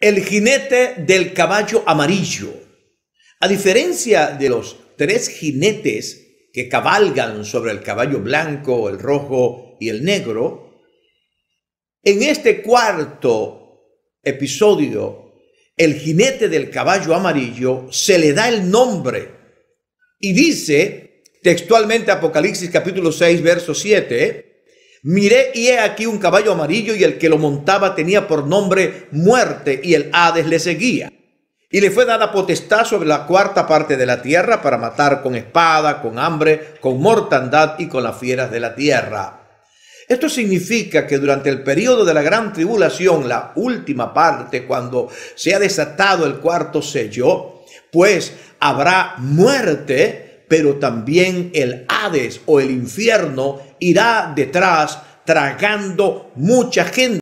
El jinete del caballo amarillo. A diferencia de los tres jinetes que cabalgan sobre el caballo blanco, el rojo y el negro, en este cuarto episodio, el jinete del caballo amarillo se le da el nombre y dice textualmente Apocalipsis capítulo 6, verso 7, Miré y he aquí un caballo amarillo y el que lo montaba tenía por nombre muerte y el Hades le seguía. Y le fue dada potestad sobre la cuarta parte de la tierra para matar con espada, con hambre, con mortandad y con las fieras de la tierra. Esto significa que durante el periodo de la gran tribulación, la última parte, cuando se ha desatado el cuarto sello, pues habrá muerte, pero también el Hades o el infierno irá detrás tragando mucha gente.